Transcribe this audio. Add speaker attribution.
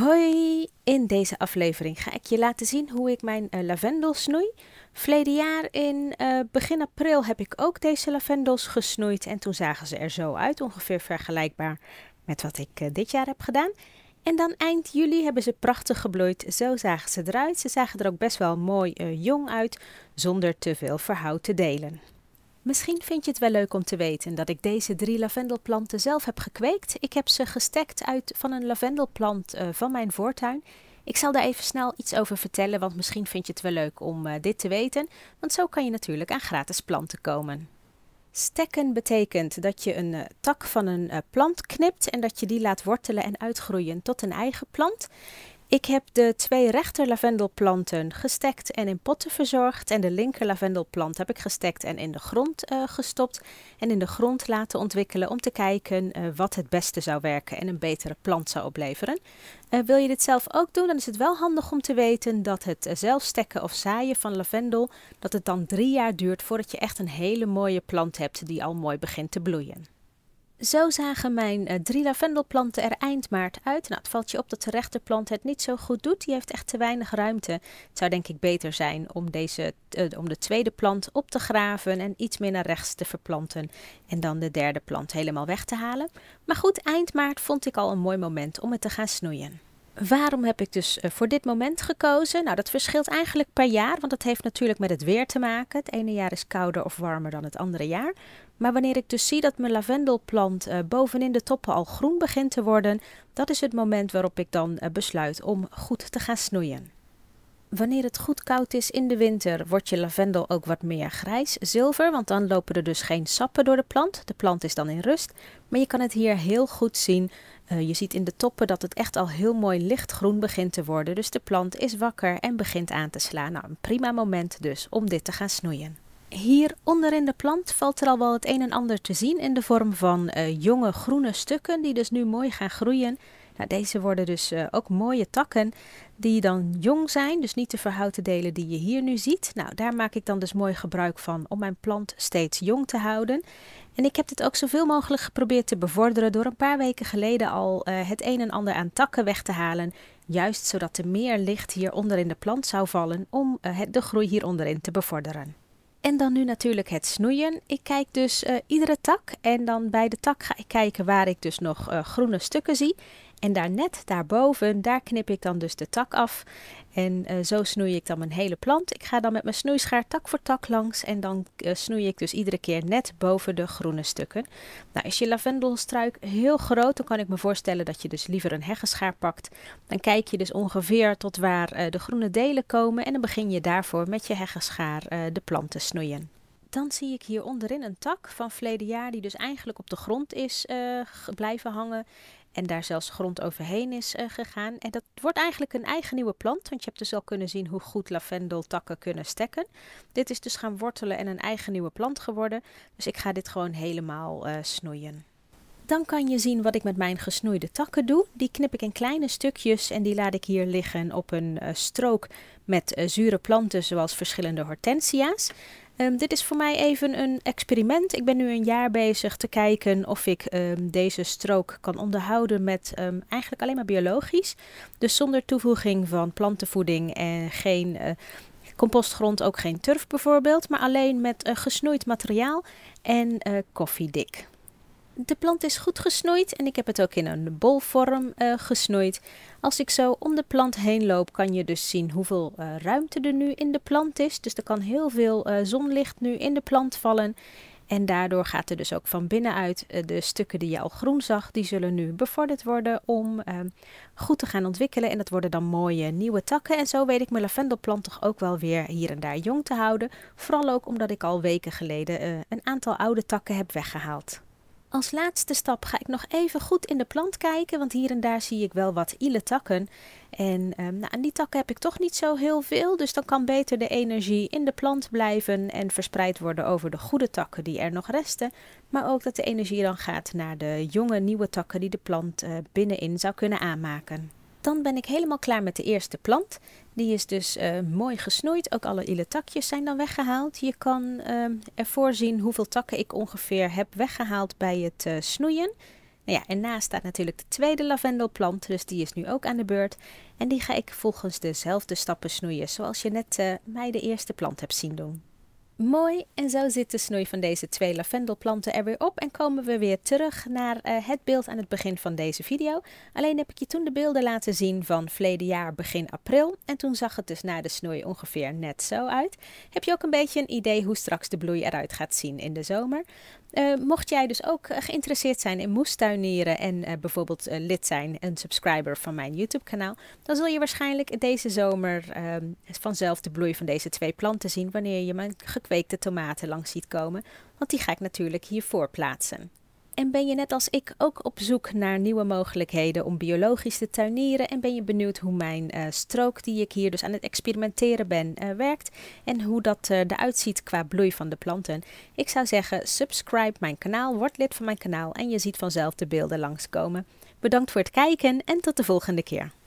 Speaker 1: Hoi! In deze aflevering ga ik je laten zien hoe ik mijn eh, lavendels lavendel snoei. Verleden jaar in eh, begin april heb ik ook deze lavendels gesnoeid en toen zagen ze er zo uit, ongeveer vergelijkbaar met wat ik eh, dit jaar heb gedaan. En dan eind juli hebben ze prachtig gebloeid, zo zagen ze eruit. Ze zagen er ook best wel mooi jong uit, zonder te veel verhoud te delen. Misschien vind je het wel leuk om te weten dat ik deze drie lavendelplanten zelf heb gekweekt. Ik heb ze gestekt uit van een lavendelplant eh, van mijn voortuin. Ik zal daar even snel iets over vertellen, want misschien vind je het wel leuk om eh, dit te weten. Want zo kan je natuurlijk aan gratis planten komen. Stekken betekent dat je een eh, tak van een plant knipt en dat je die laat wortelen en uitgroeien tot een eigen plant. Ik heb de twee rechter lavendelplanten gestekt en in potten verzorgd. En de linker lavendelplant heb ik gestekt en in de grond eh, gestopt. En in de grond laten ontwikkelen om te kijken eh, wat het beste zou werken en een betere plant zou opleveren. Eh, wil je dit zelf ook doen, dan is het wel handig om te weten dat het zelf stekken of zaaien van lavendel, dat het dan drie jaar duurt voordat je echt een hele mooie plant hebt die al mooi begint te bloeien. Zo zagen mijn eh, drie lavendelplanten er eind maart uit. Nou, het valt je op dat de rechterplant het niet zo goed doet. Die heeft echt te weinig ruimte. Het zou denk ik beter zijn om, deze, eh, om de tweede plant op te graven en iets meer naar rechts te verplanten. En dan de derde plant helemaal weg te halen. Maar goed, eind maart vond ik al een mooi moment om het te gaan snoeien. Waarom heb ik dus eh, voor dit moment gekozen? Nou, dat verschilt eigenlijk per jaar, want dat heeft natuurlijk met het weer te maken. Het ene jaar is kouder of warmer dan het andere jaar. Maar wanneer ik dus zie dat mijn lavendelplant eh, bovenin de toppen al groen begint te worden, dat is het moment waarop ik dan eh, besluit om goed te gaan snoeien. Wanneer het goed koud is in de winter, wordt je lavendel ook wat meer grijs-zilver, want dan lopen er dus geen sappen door de plant. De plant is dan in rust, maar je kan het hier heel goed zien eh, je ziet in de toppen dat het echt al heel mooi lichtgroen begint te worden. Dus de plant is wakker en begint aan te slaan. Nou, een prima moment dus om dit te gaan snoeien. Hier onder in de plant valt er al wel het een en ander te zien in de vorm van eh, jonge groene stukken die dus nu mooi gaan groeien. Nou, deze worden dus eh, ook mooie takken die dan jong zijn, dus niet de verhouten delen die je hier nu ziet. Nou, daar maak ik dan dus mooi gebruik van om mijn plant steeds jong te houden. En ik heb dit ook zoveel mogelijk geprobeerd te bevorderen door een paar weken geleden al eh, het een en ander aan takken weg te halen. Juist zodat er meer licht hieronder in de plant zou vallen om eh, de groei hieronderin te bevorderen. En dan nu natuurlijk het snoeien. Ik kijk dus eh, iedere tak en dan bij de tak ga ik kijken waar ik dus nog groene stukken zie. En daarnet, daarboven, daar knip ik dan dus de tak af. En eh, zo snoei ik dan mijn hele plant. Ik ga dan met mijn snoeischaar tak voor tak langs. En dan eh, snoei ik dus iedere keer net boven de groene stukken. Nou, is je lavendelstruik heel groot, dan kan ik me voorstellen dat je dus liever een heggenschaar pakt. Dan kijk je dus ongeveer tot waar eh, de groene delen komen. En dan begin je daarvoor met je heggenschaar de plant te snoeien dan zie ik hier onderin een tak van verleden jaar die dus eigenlijk op de grond is blijven hangen. En daar zelfs grond overheen is eh, gegaan. En dat wordt eigenlijk een eigen nieuwe plant. Want je hebt dus al kunnen zien hoe goed lavendeltakken kunnen stekken. Dit is dus gaan wortelen en een eigen nieuwe plant geworden. Dus ik ga dit gewoon helemaal eh, snoeien dan kan je zien wat ik met mijn gesnoeide takken doe. Die knip ik in kleine stukjes en die laat ik hier liggen op een eh, strook met zure planten zoals verschillende hortensia's. Ehm, dit is voor mij even een experiment. Ik ben nu een jaar bezig te kijken of ik ehm, deze strook kan onderhouden met ehm, eigenlijk alleen maar biologisch. Dus zonder toevoeging van plantenvoeding en geen eh, compostgrond, ook geen turf bijvoorbeeld. Maar alleen met eh, gesnoeid materiaal en eh, koffiedik de plant is goed gesnoeid en ik heb het ook in een bolvorm uh, gesnoeid. Als ik zo om de plant heen loop, kan je dus zien hoeveel eh, ruimte er nu in de plant is. Dus er kan heel veel eh, zonlicht nu in de plant vallen. En daardoor gaat er dus ook van binnenuit de stukken die je al groen zag, die zullen nu bevorderd worden om ehm, goed te gaan ontwikkelen. En dat worden dan mooie nieuwe takken. En zo weet ik mijn lavendelplant toch ook wel weer hier en daar jong te houden. Vooral ook omdat ik al weken geleden een aantal oude takken heb weggehaald. Als laatste stap ga ik nog even goed in de plant kijken, want hier en daar zie ik wel wat ile takken. En ehm, nou, aan die takken heb ik toch niet zo heel veel, dus dan kan beter de energie in de plant blijven en verspreid worden over de goede takken die er nog resten. Maar ook dat de energie dan gaat naar de jonge, nieuwe takken die de plant eh, binnenin zou kunnen aanmaken. Dan ben ik helemaal klaar met de eerste plant. Die is dus eh, mooi gesnoeid. Ook alle ille takjes zijn dan weggehaald. Je kan eh, ervoor zien hoeveel takken ik ongeveer heb weggehaald bij het eh, snoeien. Nou ja, en naast staat natuurlijk de tweede lavendelplant, dus die is nu ook aan de beurt. En die ga ik volgens dezelfde stappen snoeien, zoals je net mij de eerste plant hebt zien doen. Mooi, en zo zit de snoei van deze twee lavendelplanten er weer op en komen we weer terug naar eh, het beeld aan het begin van deze video. Alleen heb ik je toen de beelden laten zien van verleden jaar begin april en toen zag het dus na de snoei ongeveer net zo uit. Heb je ook een beetje een idee hoe straks de bloei eruit gaat zien in de zomer? Eh, mocht jij dus ook eh, geïnteresseerd zijn in moestuinieren en eh, bijvoorbeeld lid zijn en subscriber van mijn YouTube-kanaal, dan zul je waarschijnlijk deze zomer ehm, vanzelf de bloei van deze twee planten zien wanneer je mijn gekweekte tomaten langs ziet komen, want die ga ik natuurlijk hiervoor plaatsen. En ben je net als ik ook op zoek naar nieuwe mogelijkheden om biologisch te tuinieren? En ben je benieuwd hoe mijn eh, strook die ik hier dus aan het experimenteren ben eh, werkt? En hoe dat uh, eruit ziet qua bloei van de planten? Ik zou zeggen, subscribe mijn kanaal, word lid van mijn kanaal en je ziet vanzelf de beelden langskomen. Bedankt voor het kijken en tot de volgende keer.